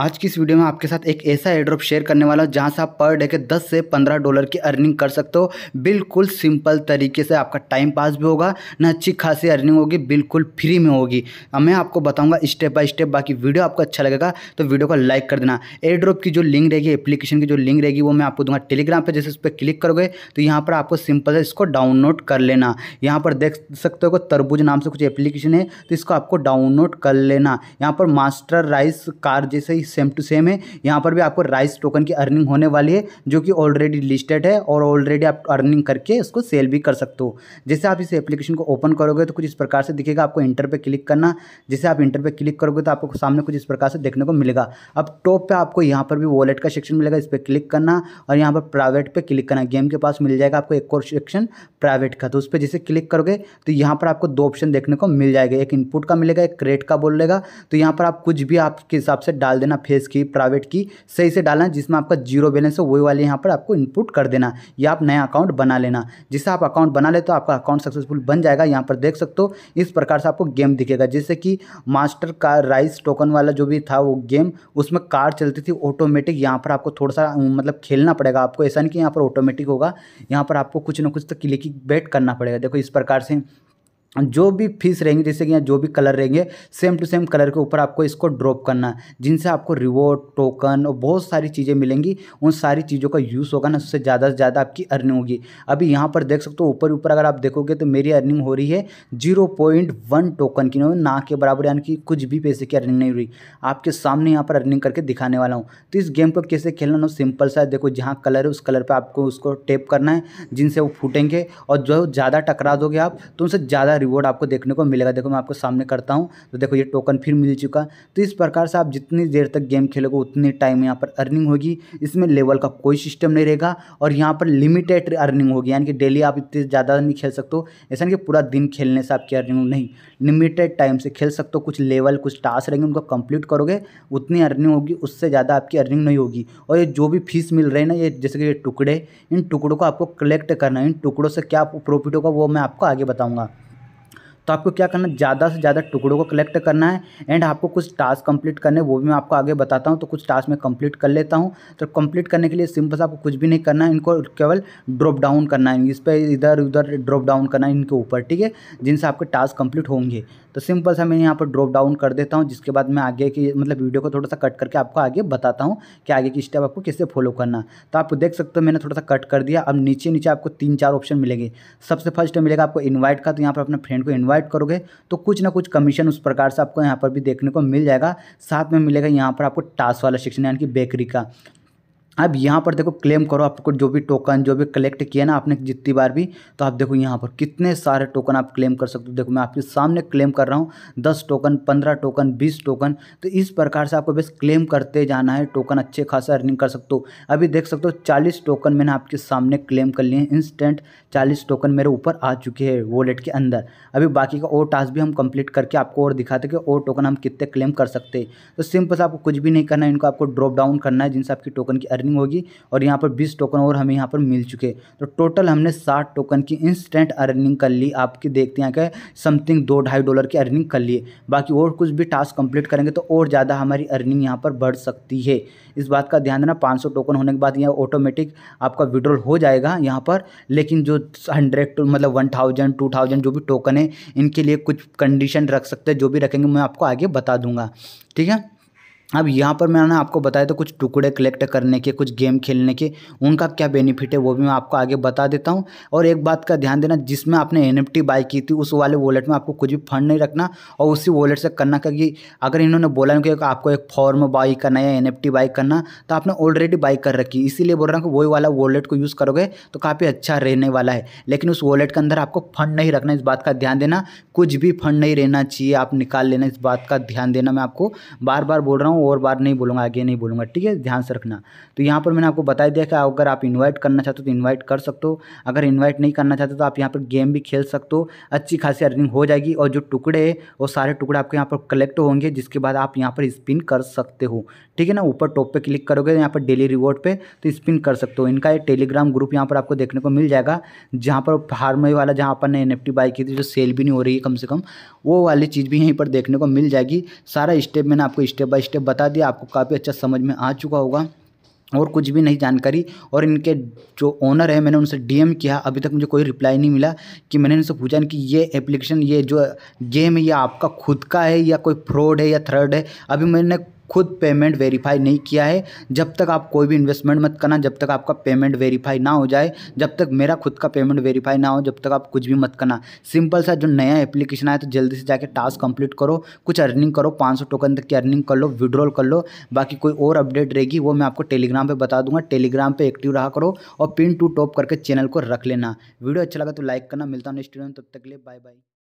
आज की इस वीडियो में आपके साथ एक ऐसा एड्रॉप शेयर करने वाला हूँ जहाँ से आप पर डे के 10 से 15 डॉलर की अर्निंग कर सकते हो बिल्कुल सिंपल तरीके से आपका टाइम पास भी होगा ना अच्छी खासी अर्निंग होगी बिल्कुल फ्री में होगी मैं आपको बताऊंगा स्टेप बाय स्टेप बाकी वीडियो आपको अच्छा लगेगा तो वीडियो को लाइक कर देना एड्रॉप की जो लिंक रहेगी एप्लीकेशन की जो लिंक रहेगी वो मैं आपको दूंगा टेलीग्राम पर जैसे उस पर क्लिक करोगे तो यहाँ पर आपको सिंपल है इसको डाउनलोड कर लेना यहाँ पर देख सकते हो तरबूज नाम से कुछ एप्लीकेशन है तो इसको आपको डाउनलोड कर लेना यहाँ पर मास्टर राइस कार जैसे सेम टू सेम है यहाँ पर भी आपको राइस टोकन की अर्निंग होने वाली है जो कि ऑलरेडी लिस्टेड है और ऑलरेडी आप अर्निंग करके उसको सेल भी कर सकते हो जैसे आप इस एप्लीकेशन को ओपन करोगे तो कुछ इस प्रकार से दिखेगा आपको इंटर पर क्लिक करना जैसे आप इंटर पर क्लिक करोगे तो आपको सामने कुछ इस प्रकार से देखने को मिलेगा अब टॉप पर आपको यहाँ पर भी वॉलेट का सेक्शन मिलेगा इस पर क्लिक करना और यहाँ पर प्राइवेट पर क्लिक करना गेम के पास मिल जाएगा आपको एक और सेक्शन प्राइवेट का तो उस पर जैसे क्लिक करोगे तो यहाँ पर आपको दो ऑप्शन देखने को मिल जाएगा एक इनपुट का मिलेगा एक क्रेट का बोलेगा तो यहाँ पर आप कुछ भी आपके हिसाब से डाल देना अपना फेस की प्राइवेट की सही से डालना जिसमें आपका जीरो बैलेंस हो वही वाले यहाँ पर आपको इनपुट कर देना या आप नया अकाउंट बना लेना जिससे आप अकाउंट बना ले तो आपका अकाउंट सक्सेसफुल बन जाएगा यहाँ पर देख सकते हो इस प्रकार से आपको गेम दिखेगा जैसे कि मास्टर का राइस टोकन वाला जो भी था वो गेम उसमें कार चलती थी ऑटोमेटिक यहाँ पर आपको थोड़ा सा मतलब खेलना पड़ेगा आपको ऐसा नहीं कि यहाँ पर ऑटोमेटिक होगा यहाँ पर आपको कुछ ना कुछ तो क्लिक बैट करना पड़ेगा देखो इस प्रकार से जो भी फीस रहेंगे जैसे कि यहाँ जो भी कलर रहेंगे सेम टू सेम कलर के ऊपर आपको इसको ड्रॉप करना है जिनसे आपको रिवॉर्ड टोकन और बहुत सारी चीज़ें मिलेंगी उन सारी चीज़ों का यूज़ होगा ना उससे ज़्यादा से ज़्यादा आपकी अर्निंग होगी अभी यहाँ पर देख सकते हो ऊपर ऊपर अगर आप देखोगे तो मेरी अर्निंग हो रही है जीरो पॉइंट वन टोकन की ना के बराबर यानी कि कुछ भी पैसे की अर्निंग नहीं हुई आपके सामने यहाँ पर अर्निंग करके दिखाने वाला हूँ तो इस गेम को कैसे खेलना ना सिंपल सा है देखो जहाँ कलर है उस कलर पर आपको उसको टेप करना है जिनसे वो फूटेंगे और जो ज़्यादा टकरा दोगे आप तो उनसे ज़्यादा रिवॉर्ड आपको देखने को मिलेगा देखो मैं आपको सामने करता हूँ तो देखो ये टोकन फिर मिल चुका तो इस प्रकार से आप जितनी देर तक गेम खेलोगे उतनी टाइम यहाँ पर अर्निंग होगी इसमें लेवल का कोई सिस्टम नहीं रहेगा और यहाँ पर लिमिटेड अर्निंग होगी यानी कि डेली आप इतने ज़्यादा नहीं खेल सकते हो ऐसा नहीं कि पूरा दिन खेलने से आपकी अर्निंग नहीं लिमिटेड टाइम से खेल सकते हो कुछ लेवल कुछ टास्क रहेंगे उनको कंप्लीट करोगे उतनी अर्निंग होगी उससे ज़्यादा आपकी अर्निंग नहीं होगी और ये जो भी फीस मिल रही है ना ये जैसे कि ये टुकड़े इन टुकड़ों को आपको कलेक्ट करना है इन टुकड़ों से क्या प्रॉफिट होगा वो मैं आपको आगे बताऊँगा तो आपको क्या करना है ज़्यादा से ज़्यादा टुकड़ों को कलेक्ट करना है एंड आपको कुछ टास्क कंप्लीट करने वो भी मैं आपको आगे बताता हूँ तो कुछ टास्क मैं कंप्लीट कर लेता हूँ तो कंप्लीट करने के लिए सिंपल से आपको कुछ भी नहीं करना है इनको केवल ड्रॉप डाउन करना है इस पर इधर उधर ड्रॉप डाउन करना है इनके ऊपर ठीक है जिनसे आपके टास्क कंप्लीट होंगे तो सिंपल सा मैं यहाँ पर ड्रॉप डाउन कर देता हूँ जिसके बाद मैं आगे की मतलब वीडियो को थोड़ा सा कट करके आपको आगे बताता हूँ कि आगे की स्टेप आपको कैसे फॉलो करना तो आप देख सकते हो मैंने थोड़ा सा कट कर दिया अब नीचे नीचे आपको तीन चार ऑप्शन मिलेंगे सबसे फर्स्ट मिलेगा आपको इन्वाइट का तो यहाँ पर अपने फ्रेंड को इन्वाइट प्रोवाइड करोगे तो कुछ ना कुछ कमीशन उस प्रकार से आपको यहाँ पर भी देखने को मिल जाएगा साथ में मिलेगा यहाँ पर आपको टास्क वाला सेक्शन यानी कि बेकरी का अब यहाँ पर देखो क्लेम करो आपको जो भी टोकन जो भी कलेक्ट किया ना आपने जितनी बार भी तो आप देखो यहाँ पर कितने सारे टोकन आप क्लेम कर सकते हो देखो मैं आपके सामने क्लेम कर रहा हूँ दस टोकन पंद्रह टोकन बीस टोकन तो इस प्रकार से आपको बस क्लेम करते जाना है टोकन अच्छे खासा अर्निंग कर सकते हो अभी देख सकते हो चालीस टोकन मैंने आपके सामने क्लेम कर लिए इंस्टेंट चालीस टोकन मेरे ऊपर आ चुके हैं वॉलेट के अंदर अभी बाकी का और टास्क भी हम कम्प्लीट करके आपको और दिखाते कि और टोकन हम कितने क्लेम कर सकते हैं तो सिंपल से आपको कुछ भी नहीं करना है इनको आपको ड्रॉप डाउन करना है जिनसे आपकी टोकन की अर्निंग अर्निंग होगी और यहाँ पर बीस टोकन और हमें यहाँ पर मिल चुके तो टोटल हमने साठ टोकन की इंस्टेंट अर्निंग कर ली आपकी देखते हैं क्या समथिंग दो ढाई डॉलर की अर्निंग कर लिए बाकी और कुछ भी टास्क कंप्लीट करेंगे तो और ज़्यादा हमारी अर्निंग यहाँ पर बढ़ सकती है इस बात का ध्यान देना पाँच टोकन होने के बाद यह ऑटोमेटिक आपका विड्रॉल हो जाएगा यहाँ पर लेकिन जो हंड्रेड मतलब वन थाउजेंड टू थाउजेंड जो भी टोकन है इनके लिए कुछ कंडीशन रख सकते हैं जो भी रखेंगे मैं आपको आगे बता दूंगा ठीक है अब यहाँ पर मैंने आपको बताया तो कुछ टुकड़े कलेक्ट करने के कुछ गेम खेलने के उनका क्या बेनिफिट है वो भी मैं आपको आगे बता देता हूँ और एक बात का ध्यान देना जिसमें आपने एन बाई की थी उस वाले वॉलेट में आपको कुछ भी फंड नहीं रखना और उसी वॉलेट से करना क्योंकि अगर इन्होंने बोला कि आपको एक फॉर्म बाई करना है एन बाई करना तो आपने ऑलरेडी बाई कर रखी इसीलिए बोल रहा हूँ कि वही वाला वॉलेट को यूज़ करोगे तो काफ़ी अच्छा रहने वाला है लेकिन उस वॉलेट के अंदर आपको फंड नहीं रखना इस बात का ध्यान देना कुछ भी फंड नहीं रहना चाहिए आप निकाल लेना इस बात का ध्यान देना मैं आपको बार बार बोल रहा हूँ हूँ और बार नहीं बोलूँगा आगे नहीं बोलूँगा ठीक है ध्यान से रखना तो यहाँ पर मैंने आपको बता दिया कि अगर आप इन्वाइट करना चाहते हो तो इन्वाइट कर सकते हो अगर इन्वाइट नहीं करना चाहते तो आप यहाँ पर गेम भी खेल सकते हो अच्छी खासी अर्निंग हो जाएगी और जो टुकड़े हैं वो सारे टुकड़े आपके यहाँ पर कलेक्ट होंगे जिसके बाद आप यहाँ पर स्पिन कर सकते हो ठीक है ना ऊपर टॉप पे क्लिक करोगे तो यहाँ पर डेली रिवॉर्ड पे तो स्पिन कर सकते हो इनका एक टेलीग्राम ग्रुप यहाँ पर आपको देखने को मिल जाएगा जहाँ पर फार्मी वाला जहाँ अपन ने एन बाई की थी जो सेल भी नहीं हो रही है कम से कम वो वाली चीज़ भी यहीं पर देखने को मिल जाएगी सारा स्टेप मैंने आपको स्टेप बाय स्टेप बता दिया आपको काफ़ी अच्छा समझ में आ चुका होगा और कुछ भी नहीं जानकारी और इनके जो ओनर है मैंने उनसे डीएम किया अभी तक मुझे कोई रिप्लाई नहीं मिला कि मैंने इनसे पूछा कि ये एप्लीकेशन ये जो गेम है ये आपका खुद का है या कोई फ्रॉड है या थर्ड है अभी मैंने खुद पेमेंट वेरीफाई नहीं किया है जब तक आप कोई भी इन्वेस्टमेंट मत करना जब तक आपका पेमेंट वेरीफाई ना हो जाए जब तक मेरा खुद का पेमेंट वेरीफाई ना हो जब तक आप कुछ भी मत करना सिंपल सा जो नया एप्लीकेशन आया तो जल्दी से जाके टास्क कंप्लीट करो कुछ अर्निंग करो 500 टोकन तक की अर्निंग कर लो विड्रॉल कर लो बाकी कोई और अपडेट रहेगी वो मैं आपको टेलीग्राम पर बता दूंगा टेलीग्राम पर एक्टिव रहा करो और पिन टू टॉप करके चैनल को रख लेना वीडियो अच्छा लगा तो लाइक करना मिलता हूँ नेक्स्ट वीडियो तब तक ले लिए बाय बाय